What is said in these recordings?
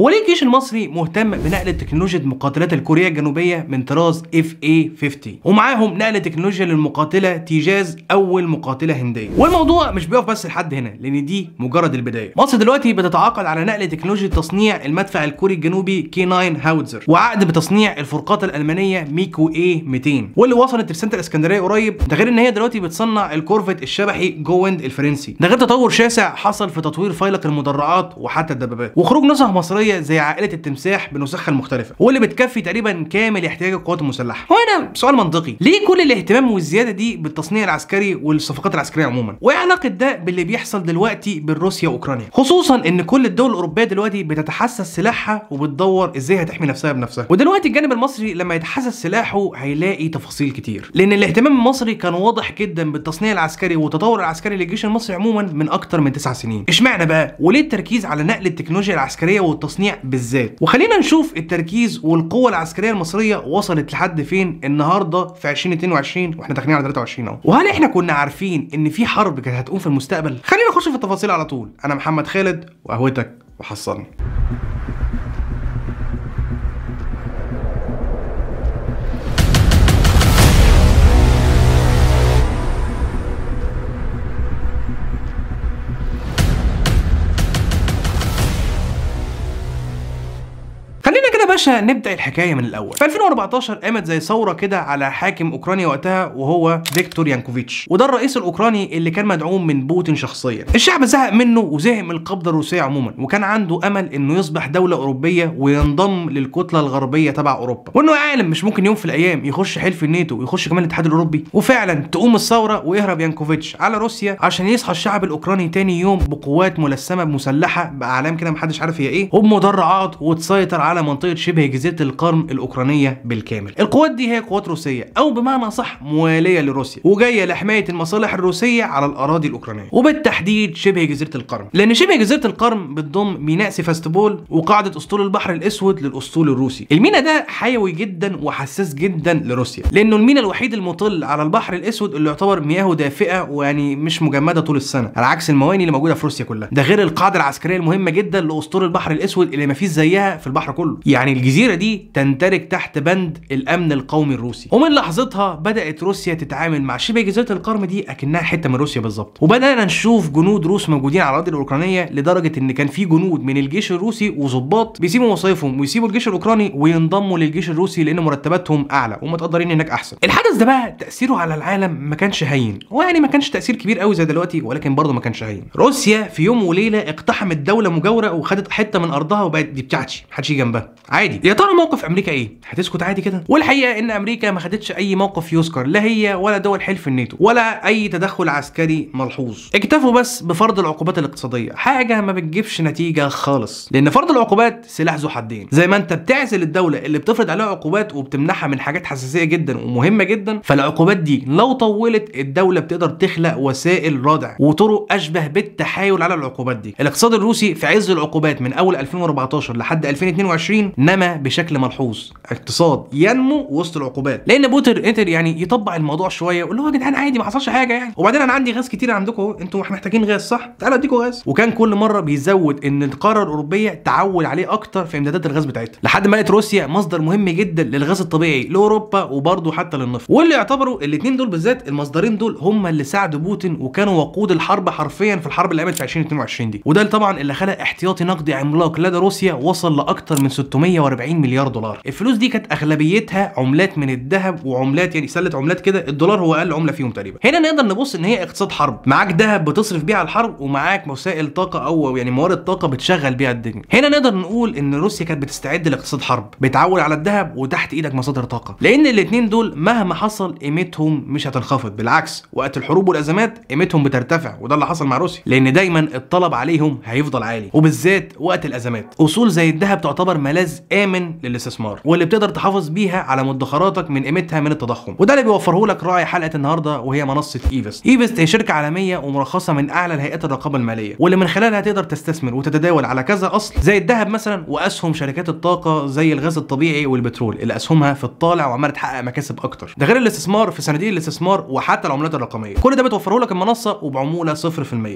هو ليه الجيش المصري مهتم بنقل تكنولوجيا مقاتلات الكوريه الجنوبيه من طراز اف اي 50 ومعاهم نقل تكنولوجيا للمقاتله تيجاز اول مقاتله هنديه والموضوع مش بيقف بس لحد هنا لان دي مجرد البدايه مصر دلوقتي بتتعاقد على نقل تكنولوجيا تصنيع المدفع الكوري الجنوبي كي 9 هاوتزر وعقد بتصنيع الفرقات الالمانيه ميكو اي 200 واللي وصلت في سنتر الاسكندريه قريب ده غير ان هي دلوقتي بتصنع الكورفت الشبحي جويند الفرنسي ده غير تطور شاسع حصل في تطوير فيلق المدرعات وحتى الدبابات وخروج نسخ مصريه قويه زي عائله التمساح بنسخها المختلفه واللي بتكفي تقريبا كامل احتياج القوات المسلحه وهنا سؤال منطقي ليه كل الاهتمام والزياده دي بالتصنيع العسكري والصفقات العسكريه عموما وايه علاقه ده باللي بيحصل دلوقتي بين روسيا واوكرانيا خصوصا ان كل الدول الاوروبيه دلوقتي بتتحسس سلاحها وبتدور ازاي هتحمي نفسها بنفسها ودلوقتي الجانب المصري لما يتحسس سلاحه هيلاقي تفاصيل كتير لان الاهتمام المصري كان واضح جدا بالتصنيع العسكري والتطور العسكري للجيش المصري عموما من اكتر من 9 سنين اشمعنى بقى وليه التركيز على نقل التكنولوجيا العسكريه والتصنيع التصنيع بالذات وخلينا نشوف التركيز والقوه العسكريه المصريه وصلت لحد فين النهارده في 2022 واحنا داخلين على 23 اهو وهل احنا كنا عارفين ان في حرب كانت هتقوم في المستقبل خلينا نخش في التفاصيل على طول انا محمد خالد وقهوتك وحصلني باشا نبدا الحكايه من الاول في 2014 قامت زي ثوره كده على حاكم اوكرانيا وقتها وهو فيكتور يانكوفيتش وده الرئيس الاوكراني اللي كان مدعوم من بوتين شخصيا الشعب زهق منه وزهق من القبضه الروسيه عموما وكان عنده امل انه يصبح دوله اوروبيه وينضم للكتله الغربيه تبع اوروبا وانه عالم مش ممكن يوم في الايام يخش حلف الناتو ويخش كمان الاتحاد الاوروبي وفعلا تقوم الثوره ويهرب يانكوفيتش على روسيا عشان يصحى الشعب الاوكراني تاني يوم بقوات ملثمه مسلحه باعلام كده محدش عارف هي ايه وبمدرعات وتسيطر على منطقه شبه جزيرة القرم الأوكرانية بالكامل القوات دي هي قوات روسية أو بمعنى صح موالية لروسيا وجاية لحماية المصالح الروسية على الأراضي الأوكرانية وبالتحديد شبه جزيرة القرم لأن شبه جزيرة القرم بتضم ميناء سيفاستوبول وقاعدة أسطول البحر الأسود للأسطول الروسي الميناء ده حيوي جدا وحساس جدا لروسيا لأنه الميناء الوحيد المطل على البحر الأسود اللي يعتبر مياهه دافئة ويعني مش مجمدة طول السنة على عكس المواني اللي موجودة في روسيا كلها ده غير القاعدة العسكرية المهمة جدا لأسطول البحر الأسود اللي مفيش زيها في البحر كله يعني الجزيرة دي تندرج تحت بند الأمن القومي الروسي ومن لحظتها بدأت روسيا تتعامل مع شبه جزيرة القرم دي أكنها حتة من روسيا بالظبط وبدأنا نشوف جنود روس موجودين على الأراضي الأوكرانية لدرجة إن كان في جنود من الجيش الروسي وظباط بيسيبوا وظايفهم ويسيبوا الجيش الأوكراني وينضموا للجيش الروسي لأن مرتباتهم أعلى ومتقدرين هناك أحسن الحدث ده بقى تأثيره على العالم ما كانش هين ويعني ما كانش تأثير كبير قوي زي دلوقتي ولكن برضه ما كانش هين روسيا في يوم وليلة اقتحمت دولة مجاورة وخدت حتة من أرضها وبقت دي بتاعتي محدش جنبها عادي عادي يا ترى موقف امريكا ايه هتسكت عادي كده والحقيقه ان امريكا ما خدتش اي موقف يذكر لا هي ولا دول حلف الناتو ولا اي تدخل عسكري ملحوظ اكتفوا بس بفرض العقوبات الاقتصاديه حاجه ما بتجيبش نتيجه خالص لان فرض العقوبات سلاح ذو حدين زي ما انت بتعزل الدوله اللي بتفرض عليها عقوبات وبتمنحها من حاجات حساسيه جدا ومهمه جدا فالعقوبات دي لو طولت الدوله بتقدر تخلق وسائل ردع وطرق اشبه بالتحايل على العقوبات دي الاقتصاد الروسي في عز العقوبات من اول 2014 لحد 2022 نما بشكل ملحوظ اقتصاد ينمو وسط العقوبات لان بوتر قدر يعني يطبق الموضوع شويه يقول له يا جدعان عادي ما حصلش حاجه يعني وبعدين انا عندي غاز كتير عندكم انتوا محتاجين غاز صح تعالوا اديكم غاز وكان كل مره بيزود ان القاره الاوروبيه تعول عليه اكتر في امدادات الغاز بتاعتها لحد ما لقت روسيا مصدر مهم جدا للغاز الطبيعي لاوروبا وبرضه حتى للنفط واللي يعتبروا الاثنين دول بالذات المصدرين دول هم اللي ساعدوا بوتين وكانوا وقود الحرب حرفيا في الحرب اللي قامت في 2022 دي وده طبعا اللي خلق احتياطي نقدي عملاق لدى روسيا وصل لاكثر من 600 140 مليار دولار الفلوس دي كانت اغلبيتها عملات من الذهب وعملات يعني سله عملات كده الدولار هو اقل عمله فيهم تقريبا هنا نقدر نبص ان هي اقتصاد حرب معاك ذهب بتصرف بيه على الحرب ومعاك وسائل طاقه او يعني موارد طاقه بتشغل بيها الدنيا هنا نقدر نقول ان روسيا كانت بتستعد لاقتصاد حرب بتعول على الذهب وتحت ايدك مصادر طاقه لان الاثنين دول مهما حصل قيمتهم مش هتنخفض بالعكس وقت الحروب والازمات قيمتهم بترتفع وده اللي حصل مع روسيا لان دايما الطلب عليهم هيفضل عالي وبالذات وقت الازمات اصول زي الذهب تعتبر ملاذ امن للاستثمار واللي بتقدر تحافظ بيها على مدخراتك من قيمتها من التضخم وده اللي بيوفره لك راعي حلقه النهارده وهي منصه ايفست ايفست هي شركه عالميه ومرخصه من اعلى الهيئات الرقابه الماليه واللي من خلالها تقدر تستثمر وتتداول على كذا اصل زي الذهب مثلا واسهم شركات الطاقه زي الغاز الطبيعي والبترول اللي اسهمها في الطالع وعماله تحقق مكاسب اكتر ده غير الاستثمار في صناديق الاستثمار وحتى العملات الرقميه كل ده بتوفره لك المنصه وبعموله 0%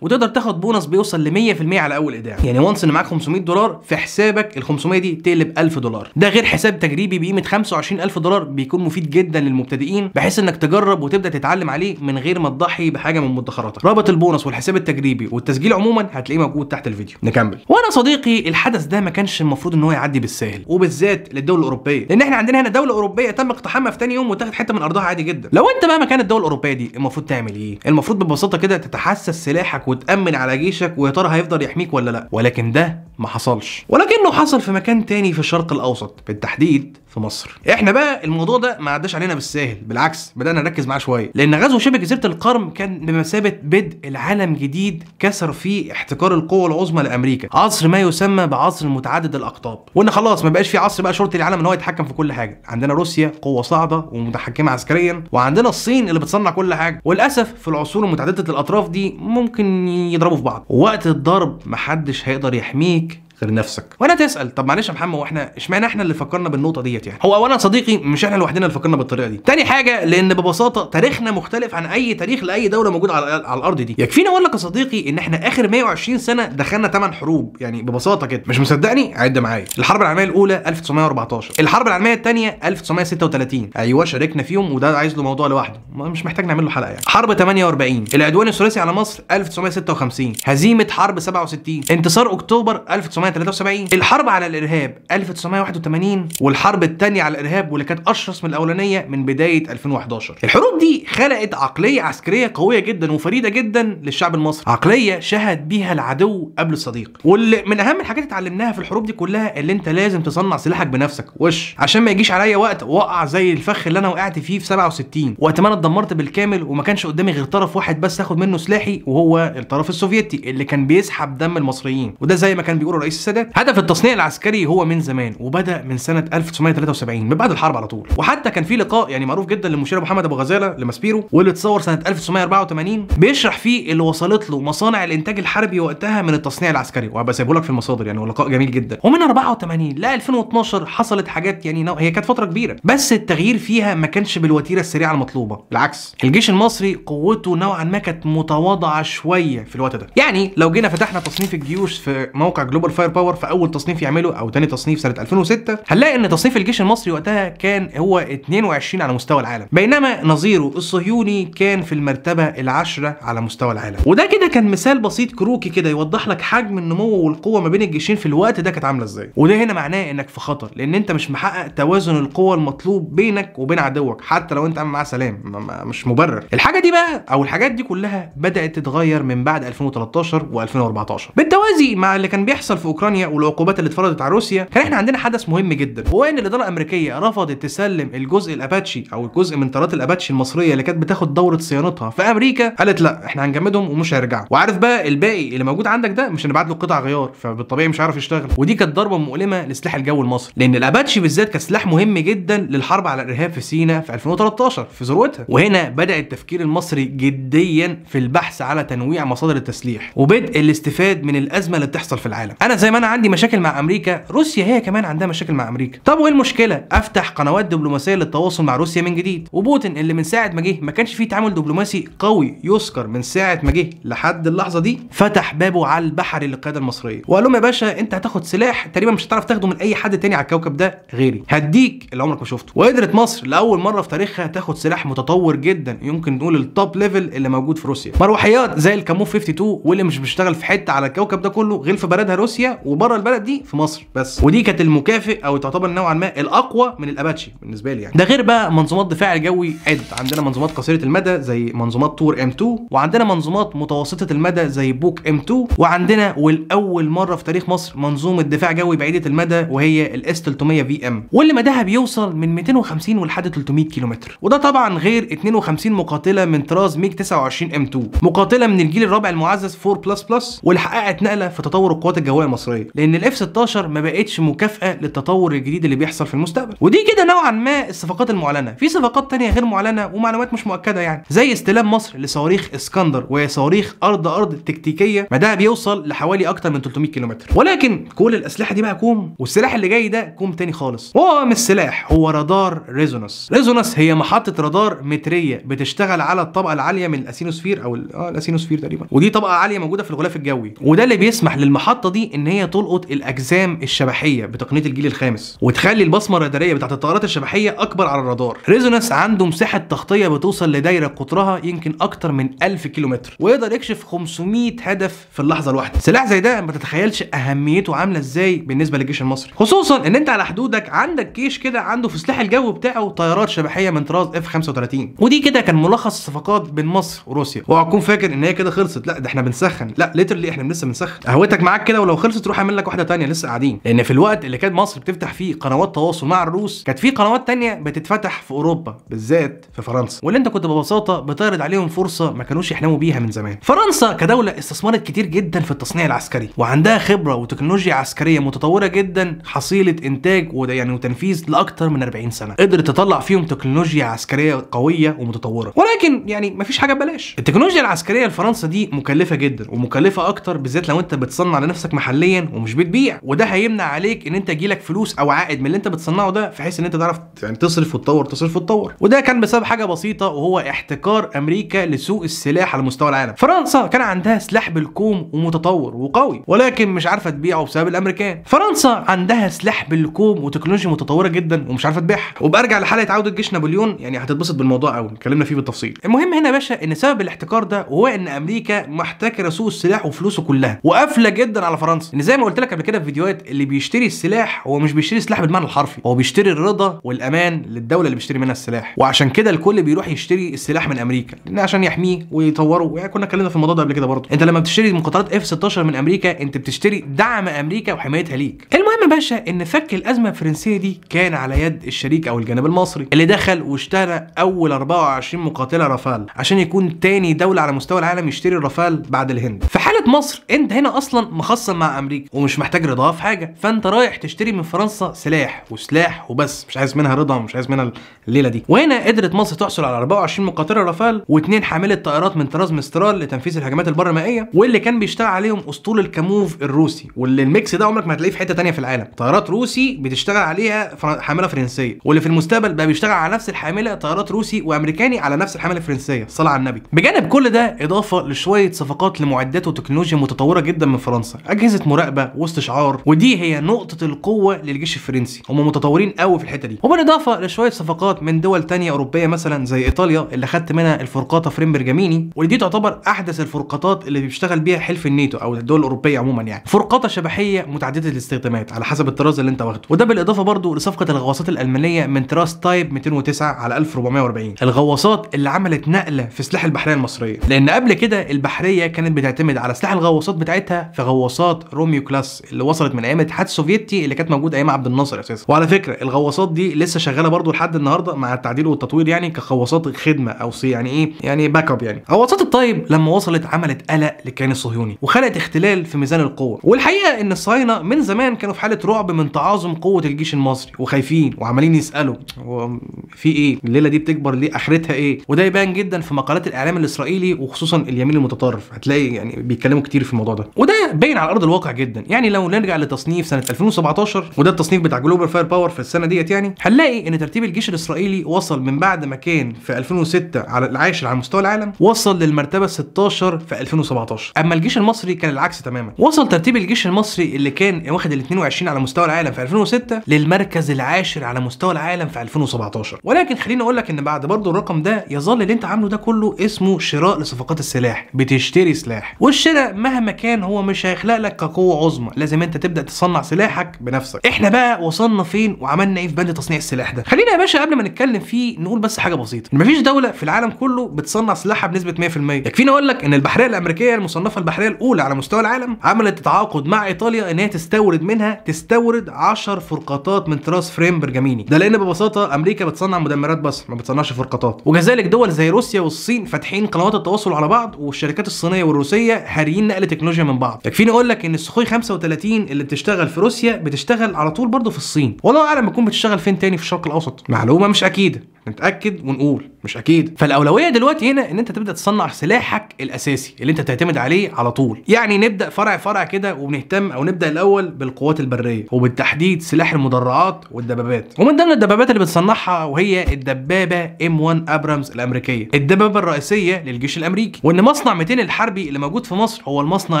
وتقدر تاخد بونص بيوصل ل 100% على اول ايداع يعني وانس ان معاك 500 دولار في حسابك ال 500 دي تقلب ألف دولار ده غير حساب تجريبي بقيمة 25000 دولار بيكون مفيد جدا للمبتدئين بحيث انك تجرب وتبدا تتعلم عليه من غير ما تضحي بحاجه من مدخراتك رابط البونص والحساب التجريبي والتسجيل عموما هتلاقيه موجود تحت الفيديو نكمل وانا صديقي الحدث ده ما كانش المفروض ان هو يعدي بالساهل وبالذات للدول الاوروبيه لان احنا عندنا هنا دوله اوروبيه تم اقتحامها في تاني يوم وتاخد حته من ارضها عادي جدا لو انت بقى مكان الدول الاوروبيه دي المفروض تعمل ايه المفروض ببساطه كده تتحسس سلاحك وتامن على جيشك ويا ترى هيفضل يحميك ولا لا ولكن ده ما حصلش ولكنه حصل في مكان تاني في الشرق الاوسط بالتحديد في مصر احنا بقى الموضوع ده ما عداش علينا بالساهل بالعكس بدانا نركز معاه شويه لان غزو شبه جزيره القرم كان بمثابه بدء العالم جديد كسر فيه احتكار القوه العظمى لامريكا عصر ما يسمى بعصر متعدد الاقطاب وان خلاص ما بقاش في عصر بقى شرطي العالم ان هو يتحكم في كل حاجه عندنا روسيا قوه صعبه ومتحكمه عسكريا وعندنا الصين اللي بتصنع كل حاجه وللاسف في العصور المتعدده الاطراف دي ممكن يضربوا في بعض ووقت الضرب محدش هيقدر يحميك غير نفسك وانا تسال طب معلش يا محمد واحنا اشمعنى احنا اللي فكرنا بالنقطه ديت يعني هو اولا صديقي مش احنا لوحدنا اللي فكرنا بالطريقه دي تاني حاجه لان ببساطه تاريخنا مختلف عن اي تاريخ لاي دوله موجوده على, على الارض دي يكفينا اقول لك يا صديقي ان احنا اخر 120 سنه دخلنا 8 حروب يعني ببساطه كده مش مصدقني عد معايا الحرب العالميه الاولى 1914 الحرب العالميه الثانيه 1936 ايوه شاركنا فيهم وده عايز له موضوع لوحده مش محتاج نعمل له حلقه يعني حرب 48 العدوان الثلاثي على مصر 1956 هزيمه حرب 67 انتصار اكتوبر 19 1973 الحرب على الارهاب 1981 والحرب الثانيه على الارهاب واللي كانت اشرس من الاولانيه من بدايه 2011 الحروب دي خلقت عقليه عسكريه قويه جدا وفريده جدا للشعب المصري عقليه شهد بيها العدو قبل الصديق واللي من اهم الحاجات اللي اتعلمناها في الحروب دي كلها اللي انت لازم تصنع سلاحك بنفسك وش عشان ما يجيش عليا وقت واقع زي الفخ اللي انا وقعت فيه في 67 وقت ما انا اتدمرت بالكامل وما كانش قدامي غير طرف واحد بس اخد منه سلاحي وهو الطرف السوفيتي اللي كان بيسحب دم المصريين وده زي ما كان بيقول الرئيس السادات هدف التصنيع العسكري هو من زمان وبدا من سنه 1973 من بعد الحرب على طول وحتى كان في لقاء يعني معروف جدا للمشير محمد ابو غزاله لماسبيرو واللي اتصور سنه 1984 بيشرح فيه اللي وصلت له مصانع الانتاج الحربي وقتها من التصنيع العسكري وهبقى سايبه لك في المصادر يعني ولقاء جميل جدا ومن 84 ل 2012 حصلت حاجات يعني هي كانت فتره كبيره بس التغيير فيها ما كانش بالوتيره السريعه المطلوبه بالعكس الجيش المصري قوته نوعا ما كانت متواضعه شويه في الوقت ده يعني لو جينا فتحنا تصنيف الجيوش في موقع جلوبال فاير باور في اول تصنيف يعمله او تاني تصنيف سنه 2006 هنلاقي ان تصنيف الجيش المصري وقتها كان هو 22 على مستوى العالم بينما نظيره الصهيوني كان في المرتبه العاشره على مستوى العالم وده كده كان مثال بسيط كروكي كده يوضح لك حجم النمو والقوه ما بين الجيشين في الوقت ده كانت عامله ازاي وده هنا معناه انك في خطر لان انت مش محقق توازن القوه المطلوب بينك وبين عدوك حتى لو انت عامل معاه سلام مش مبرر الحاجه دي بقى او الحاجات دي كلها بدات تتغير من بعد 2013 و2014 بالتوازي مع اللي كان بيحصل في اوكرانيا والعقوبات اللي اتفرضت على روسيا كان احنا عندنا حدث مهم جدا وهو ان الاداره الامريكيه رفضت تسلم الجزء الاباتشي او الجزء من طيارات الاباتشي المصريه اللي كانت بتاخد دوره صيانتها في امريكا قالت لا احنا هنجمدهم ومش هيرجعوا وعارف بقى الباقي اللي موجود عندك ده مش هنبعت له قطع غيار فبالطبيعي مش هيعرف يشتغل ودي كانت ضربه مؤلمه لسلاح الجو المصري لان الاباتشي بالذات كان سلاح مهم جدا للحرب على الارهاب في سينا في 2013 في ذروتها وهنا بدا التفكير المصري جديا في البحث على تنويع مصادر التسليح وبدء الاستفاد من الازمه اللي بتحصل في العالم انا زي ما انا عندي مشاكل مع امريكا روسيا هي كمان عندها مشاكل مع امريكا طب وايه المشكله افتح قنوات دبلوماسيه للتواصل مع روسيا من جديد وبوتين اللي من ساعه ما جه ما كانش فيه تعامل دبلوماسي قوي يذكر من ساعه ما جه لحد اللحظه دي فتح بابه على البحر للقياده المصريه وقال لهم يا باشا انت هتاخد سلاح تقريبا مش هتعرف تاخده من اي حد تاني على الكوكب ده غيري هديك اللي عمرك ما شفته وقدرت مصر لاول مره في تاريخها تاخد سلاح متطور جدا يمكن نقول التوب ليفل اللي موجود في روسيا مروحيات زي الكامو 52 واللي مش بيشتغل في حته على الكوكب ده كله غير في بلدها روسيا وبره البلد دي في مصر بس ودي كانت المكافئ او تعتبر نوعا ما الاقوى من الاباتشي بالنسبه لي يعني ده غير بقى منظومات دفاع الجوي عد عندنا منظومات قصيره المدى زي منظومات تور ام 2 وعندنا منظومات متوسطه المدى زي بوك ام 2 وعندنا والاول مره في تاريخ مصر منظومه دفاع جوي بعيده المدى وهي الاس 300 في ام واللي مداها بيوصل من 250 ولحد 300 كيلومتر وده طبعا غير 52 مقاتله من طراز ميج 29 ام 2 مقاتله من الجيل الرابع المعزز 4 بلس بلس واللي حققت نقله في تطور القوات الجويه المصريه المصريه لان الاف 16 ما بقتش مكافاه للتطور الجديد اللي بيحصل في المستقبل ودي كده نوعا ما الصفقات المعلنه في صفقات تانية غير معلنه ومعلومات مش مؤكده يعني زي استلام مصر لصواريخ اسكندر وهي صواريخ ارض ارض تكتيكيه مداها بيوصل لحوالي اكتر من 300 كيلومتر ولكن كل الاسلحه دي بقى كوم والسلاح اللي جاي ده كوم تاني خالص هو مش سلاح هو رادار ريزونانس ريزونانس هي محطه رادار متريه بتشتغل على الطبقه العاليه من الاسينوسفير او اه الاسينوسفير تقريبا ودي طبقه عاليه موجوده في الغلاف الجوي وده اللي بيسمح للمحطه دي ان هي تلقط الاجسام الشبحيه بتقنيه الجيل الخامس وتخلي البصمه الراداريه بتاعت الطائرات الشبحيه اكبر على الرادار ريزونانس عنده مساحه تغطيه بتوصل لدايره قطرها يمكن اكتر من 1000 كيلومتر ويقدر يكشف 500 هدف في اللحظه الواحده سلاح زي ده ما تتخيلش اهميته عامله ازاي بالنسبه للجيش المصري خصوصا ان انت على حدودك عندك جيش كده عنده في سلاح الجو بتاعه طيارات شبحيه من طراز اف 35 ودي كده كان ملخص الصفقات بين مصر وروسيا اوعى تكون فاكر ان هي كده خلصت لا ده احنا بنسخن لا ليترلي احنا لسه بنسخن قهوتك معاك كده ولو خلصت تروح اعمل لك واحده ثانيه لسه قاعدين لان في الوقت اللي كانت مصر بتفتح فيه قنوات تواصل مع الروس كانت في قنوات ثانيه بتتفتح في اوروبا بالذات في فرنسا واللي انت كنت ببساطه بتعرض عليهم فرصه ما كانوش يحلموا بيها من زمان فرنسا كدوله استثمرت كتير جدا في التصنيع العسكري وعندها خبره وتكنولوجيا عسكريه متطوره جدا حصيله انتاج يعني وتنفيذ لاكثر من 40 سنه قدرت تطلع فيهم تكنولوجيا عسكريه قويه ومتطوره ولكن يعني مفيش حاجه ببلاش التكنولوجيا العسكريه لفرنسا دي مكلفه جدا ومكلفه اكتر بالذات لو انت بتصنع لنفسك محليا حاليا ومش بتبيع وده هيمنع عليك ان انت يجيلك فلوس او عائد من اللي انت بتصنعه ده في حيث ان انت تعرف يعني تصرف وتطور تصرف وتطور وده كان بسبب حاجه بسيطه وهو احتكار امريكا لسوق السلاح على مستوى العالم فرنسا كان عندها سلاح بالكوم ومتطور وقوي ولكن مش عارفه تبيعه بسبب الامريكان فرنسا عندها سلاح بالكوم وتكنولوجيا متطوره جدا ومش عارفه تبيعها وبرجع لحلقه عوده جيش نابليون يعني هتتبسط بالموضوع قوي اتكلمنا فيه بالتفصيل المهم هنا يا باشا ان سبب الاحتكار ده وهو ان امريكا محتكره سوق السلاح وفلوسه كلها وقافله جدا على فرنسا ان زي ما قلت لك قبل كده في فيديوهات اللي بيشتري السلاح هو مش بيشتري السلاح بالمعنى الحرفي هو بيشتري الرضا والامان للدوله اللي بيشتري منها السلاح وعشان كده الكل بيروح يشتري السلاح من امريكا لان عشان يحميه ويطوره يعني كنا اتكلمنا في الموضوع ده قبل كده برضه انت لما بتشتري مقاتلات اف 16 من امريكا انت بتشتري دعم امريكا وحمايتها ليك باشا ان فك الازمه الفرنسيه دي كان على يد الشريك او الجانب المصري اللي دخل واشترى اول 24 مقاتله رافال عشان يكون تاني دوله على مستوى العالم يشتري الرافال بعد الهند في حاله مصر انت هنا اصلا مخصم مع امريكا ومش محتاج رضاها في حاجه فانت رايح تشتري من فرنسا سلاح وسلاح وبس مش عايز منها رضا ومش عايز منها الليله دي وهنا قدرت مصر تحصل على 24 مقاتله رافال واثنين حامله طائرات من طراز مسترال لتنفيذ الهجمات البرمائيه واللي كان بيشتغل عليهم اسطول الكاموف الروسي واللي الميكس ده عمرك ما هتلاقيه في حته ثانيه في العالم العالم طيارات روسي بتشتغل عليها حامله فرنسيه واللي في المستقبل بقى بيشتغل على نفس الحامله طيارات روسي وامريكاني على نفس الحامله الفرنسيه صلاه على النبي بجانب كل ده اضافه لشويه صفقات لمعدات وتكنولوجيا متطوره جدا من فرنسا اجهزه مراقبه واستشعار ودي هي نقطه القوه للجيش الفرنسي هم متطورين قوي في الحته دي وبالاضافه لشويه صفقات من دول تانية اوروبيه مثلا زي ايطاليا اللي خدت منها الفرقاطه فريم برجاميني ودي تعتبر احدث الفرقاطات اللي بيشتغل بيها حلف الناتو او الدول الاوروبيه عموما يعني فرقاطه شبحيه متعدده الاستخدامات على حسب الطراز اللي انت واخده وده بالاضافه برضو لصفقه الغواصات الالمانيه من تراس تايب 209 على 1440 الغواصات اللي عملت نقله في سلاح البحريه المصريه لان قبل كده البحريه كانت بتعتمد على سلاح الغواصات بتاعتها في غواصات روميو كلاس اللي وصلت من ايام الاتحاد السوفيتي اللي كانت موجوده ايام عبد الناصر اساسا وعلى فكره الغواصات دي لسه شغاله برضو لحد النهارده مع التعديل والتطوير يعني كغواصات خدمه او سي يعني ايه يعني باك اب يعني غواصات الطيب لما وصلت عملت قلق للكيان الصهيوني وخلقت اختلال في ميزان القوه والحقيقه ان الصهاينه من زمان كانوا في حاله حاله رعب من تعاظم قوه الجيش المصري وخايفين وعمالين يسالوا هو في ايه الليله دي بتكبر ليه اخرتها ايه وده يبان جدا في مقالات الاعلام الاسرائيلي وخصوصا اليمين المتطرف هتلاقي يعني بيتكلموا كتير في الموضوع ده وده باين على ارض الواقع جدا يعني لو نرجع لتصنيف سنه 2017 وده التصنيف بتاع جلوبال فاير باور في السنه ديت يعني هنلاقي ان ترتيب الجيش الاسرائيلي وصل من بعد ما كان في 2006 على العاشر على مستوى العالم وصل للمرتبه 16 في 2017 اما الجيش المصري كان العكس تماما وصل ترتيب الجيش المصري اللي كان واخد ال 22 على مستوى العالم في 2006 للمركز العاشر على مستوى العالم في 2017 ولكن خليني اقول لك ان بعد برضه الرقم ده يظل اللي انت عامله ده كله اسمه شراء لصفقات السلاح بتشتري سلاح والشراء مهما كان هو مش هيخلق لك كقوه عظمى لازم انت تبدا تصنع سلاحك بنفسك احنا بقى وصلنا فين وعملنا ايه في بند تصنيع السلاح ده خلينا يا باشا قبل ما نتكلم فيه نقول بس حاجه بسيطه مفيش دوله في العالم كله بتصنع سلاحها بنسبه 100% يكفينا اقول لك ان البحريه الامريكيه المصنفه البحريه الاولى على مستوى العالم عملت تعاقد مع ايطاليا ان هي تستورد منها تستورد 10 فرقاطات من تراس فريم برجميني ده لان ببساطه امريكا بتصنع مدمرات بس ما بتصنعش فرقاطات وكذلك دول زي روسيا والصين فاتحين قنوات التواصل على بعض والشركات الصينيه والروسيه هاريين نقل تكنولوجيا من بعض يكفيني اقول لك ان السخوي 35 اللي بتشتغل في روسيا بتشتغل على طول برضه في الصين والله اعلم بتكون بتشتغل فين تاني في الشرق الاوسط معلومه مش اكيده نتاكد ونقول مش اكيد فالاولويه دلوقتي هنا ان انت تبدا تصنع سلاحك الاساسي اللي انت تعتمد عليه على طول يعني نبدا فرع فرع كده وبنهتم او نبدا الاول بالقوات البريه وبالتحديد سلاح المدرعات والدبابات ومن ضمن الدبابات اللي بتصنعها وهي الدبابه ام 1 ابرامز الامريكيه الدبابه الرئيسيه للجيش الامريكي وان مصنع 200 الحربي اللي موجود في مصر هو المصنع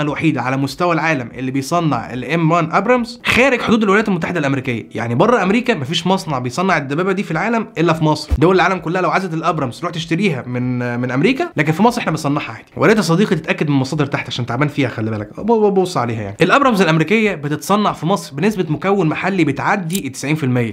الوحيد على مستوى العالم اللي بيصنع الام 1 ابرامز خارج حدود الولايات المتحده الامريكيه يعني بره امريكا مفيش مصنع بيصنع الدبابه دي في العالم الا في مصر دول العالم كلها لو عايزه الابرامز تروح تشتريها من من امريكا لكن في مصر احنا بنصنعها عادي وريت صديقي تتاكد من المصادر تحت عشان تعبان فيها خلي بالك بص عليها يعني الابرامز الامريكيه بتتصنع في مصر بنسبه مكون محلي بتعدي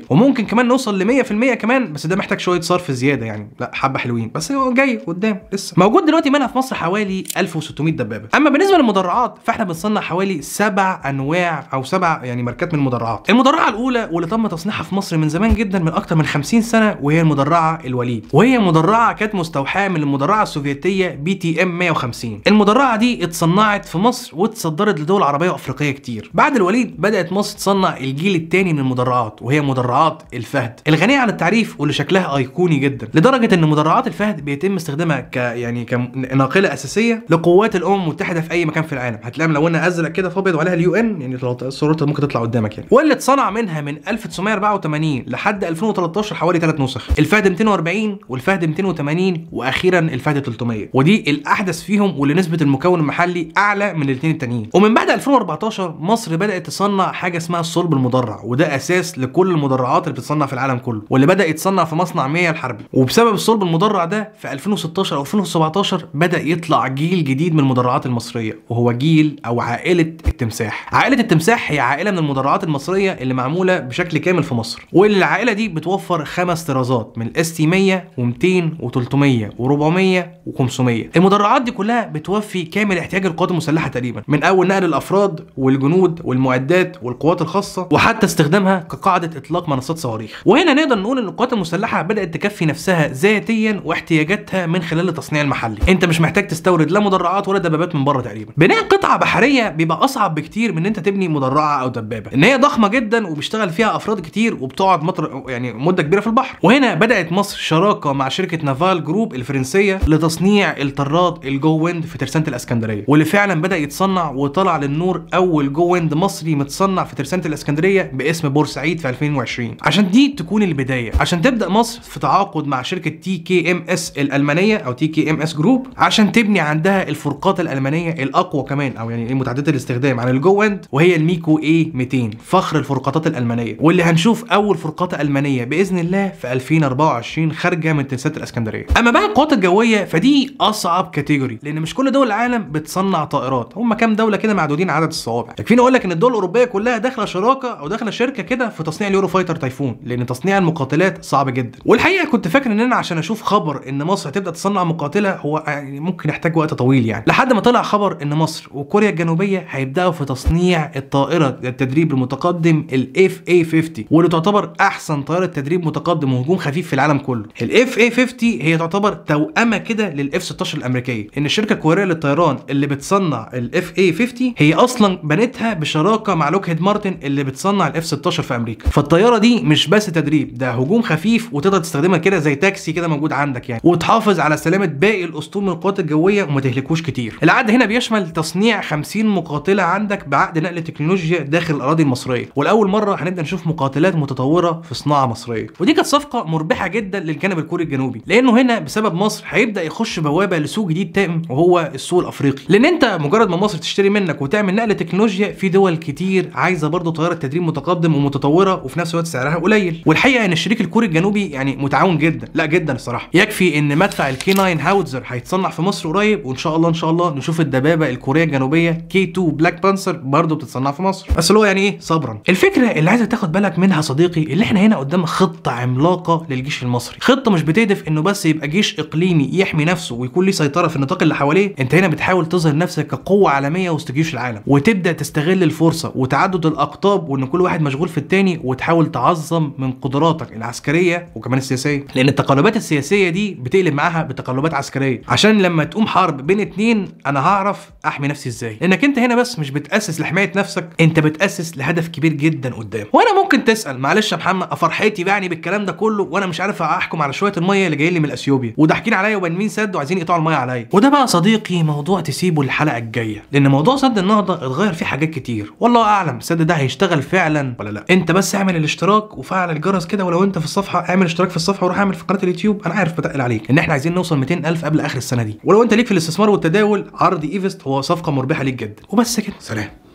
90% وممكن كمان نوصل ل 100% كمان بس ده محتاج شويه صرف زياده يعني لا حبه حلوين بس هو جاي قدام لسه موجود دلوقتي منها في مصر حوالي 1600 دبابه اما بالنسبه للمدرعات فاحنا بنصنع حوالي سبع انواع او سبع يعني ماركات من المدرعات المدرعه الاولى واللي تم تصنيعها في مصر من زمان جدا من اكتر من 50 سنه وهي المدرعه المدرعه الوليد وهي مدرعه كانت مستوحاه من المدرعه السوفيتيه بي تي ام 150 المدرعه دي اتصنعت في مصر واتصدرت لدول عربيه وافريقيه كتير بعد الوليد بدات مصر تصنع الجيل الثاني من المدرعات وهي مدرعات الفهد الغنيه عن التعريف واللي شكلها ايقوني جدا لدرجه ان مدرعات الفهد بيتم استخدامها ك يعني كناقله اساسيه لقوات الامم المتحده في اي مكان في العالم هتلاقيها ملونه ازرق كده فابيض وعليها اليو ان يعني صورتها ممكن تطلع قدامك يعني واللي اتصنع منها من 1984 لحد 2013 حوالي ثلاث نسخ الفهد الفهد 240 والفهد 280 واخيرا الفهد 300 ودي الاحدث فيهم واللي نسبه المكون المحلي اعلى من الاثنين التانيين ومن بعد 2014 مصر بدات تصنع حاجه اسمها الصلب المدرع وده اساس لكل المدرعات اللي بتتصنع في العالم كله واللي بدا يتصنع في مصنع 100 الحربي وبسبب الصلب المدرع ده في 2016 او 2017 بدا يطلع جيل جديد من المدرعات المصريه وهو جيل او عائله التمساح عائله التمساح هي عائله من المدرعات المصريه اللي معموله بشكل كامل في مصر والعائله دي بتوفر خمس طرازات من الاس تي 100 و200 و300 و400 و500 المدرعات دي كلها بتوفي كامل احتياج القوات المسلحه تقريبا من اول نقل الافراد والجنود والمعدات والقوات الخاصه وحتى استخدامها كقاعده اطلاق منصات صواريخ وهنا نقدر نقول ان القوات المسلحه بدات تكفي نفسها ذاتيا واحتياجاتها من خلال التصنيع المحلي انت مش محتاج تستورد لا مدرعات ولا دبابات من بره تقريبا بناء قطعه بحريه بيبقى اصعب بكتير من ان انت تبني مدرعه او دبابه ان هي ضخمه جدا وبيشتغل فيها افراد كتير وبتقعد مطر يعني مده كبيره في البحر وهنا بدأ بدأت مصر شراكة مع شركة نافال جروب الفرنسية لتصنيع الطراد الجو ويند في ترسانة الإسكندرية واللي فعلا بدأ يتصنع وطلع للنور أول جو ويند مصري متصنع في ترسانة الإسكندرية باسم بورسعيد في 2020 عشان دي تكون البداية عشان تبدأ مصر في تعاقد مع شركة تي كي ام اس الألمانية أو تي كي ام اس جروب عشان تبني عندها الفرقات الألمانية الأقوى كمان أو يعني متعددة الاستخدام عن الجو ويند وهي الميكو اي 200 فخر الفرقاطات الألمانية واللي هنشوف أول فرقاطة ألمانية بإذن الله في 2024 24 خارجه من تنسات الاسكندريه اما بقى القوات الجويه فدي اصعب كاتيجوري لان مش كل دول العالم بتصنع طائرات هم كام دوله كده معدودين عدد الصوابع يكفيني اقول لك ان الدول الاوروبيه كلها داخله شراكه او داخله شركه كده في تصنيع اليورو فايتر تايفون لان تصنيع المقاتلات صعب جدا والحقيقه كنت فاكر ان انا عشان اشوف خبر ان مصر هتبدا تصنع مقاتله هو يعني ممكن يحتاج وقت طويل يعني لحد ما طلع خبر ان مصر وكوريا الجنوبيه هيبداوا في تصنيع الطائره التدريب المتقدم الاف اي 50 واللي تعتبر احسن طائره تدريب متقدم وهجوم خفيف في العالم كله الاف اي 50 هي تعتبر توأمه كده للاف 16 الامريكيه ان الشركه الكوريه للطيران اللي بتصنع الاف اي 50 هي اصلا بنتها بشراكه مع لوكهيد مارتن اللي بتصنع الاف 16 في امريكا فالطياره دي مش بس تدريب ده هجوم خفيف وتقدر تستخدمها كده زي تاكسي كده موجود عندك يعني وتحافظ على سلامه باقي الاسطول من القوات الجويه وما تهلكوش كتير العقد هنا بيشمل تصنيع 50 مقاتله عندك بعقد نقل تكنولوجيا داخل الاراضي المصريه ولاول مره هنبدا نشوف مقاتلات متطوره في صناعه مصريه ودي كانت صفقه مربحه جدا للجانب الكوري الجنوبي لانه هنا بسبب مصر هيبدا يخش بوابه لسوق جديد تام وهو السوق الافريقي لان انت مجرد ما مصر تشتري منك وتعمل نقل تكنولوجيا في دول كتير عايزه برضه طياره تدريب متقدم ومتطوره وفي نفس الوقت سعرها قليل والحقيقه ان الشريك الكوري الجنوبي يعني متعاون جدا لا جدا الصراحه يكفي ان مدفع الكي 9 هاوتزر هيتصنع في مصر قريب وان شاء الله ان شاء الله نشوف الدبابه الكوريه الجنوبيه كي 2 بلاك بانسر برضه بتتصنع في مصر بس اللي هو يعني ايه صبرا الفكره اللي عايزك تاخد بالك منها صديقي اللي احنا هنا قدام خطه عملاقه للجيش الجيش المصري خطه مش بتهدف انه بس يبقى جيش اقليمي يحمي نفسه ويكون ليه سيطره في النطاق اللي حواليه انت هنا بتحاول تظهر نفسك كقوه عالميه وسط جيوش العالم وتبدا تستغل الفرصه وتعدد الاقطاب وان كل واحد مشغول في التاني وتحاول تعظم من قدراتك العسكريه وكمان السياسيه لان التقلبات السياسيه دي بتقلب معاها بتقلبات عسكريه عشان لما تقوم حرب بين اتنين انا هعرف احمي نفسي ازاي لانك انت هنا بس مش بتاسس لحمايه نفسك انت بتاسس لهدف كبير جدا قدام وانا ممكن تسال معلش يا محمد افرحتي يعني بالكلام ده كله وانا مش عارف احكم على شويه الميه اللي جايين لي من اثيوبيا وضاحكين عليا وبنمين سد وعايزين يقطعوا الميه عليا وده بقى صديقي موضوع تسيبه الحلقه الجايه لان موضوع سد النهضه اتغير فيه حاجات كتير والله اعلم السد ده هيشتغل فعلا ولا لا انت بس اعمل الاشتراك وفعل الجرس كده ولو انت في الصفحه اعمل اشتراك في الصفحه وروح اعمل في قناه اليوتيوب انا عارف بتقل عليك ان احنا عايزين نوصل 200000 قبل اخر السنه دي ولو انت ليك في الاستثمار والتداول عرض ايفست هو صفقه مربحه ليك جدا وبس كده سلام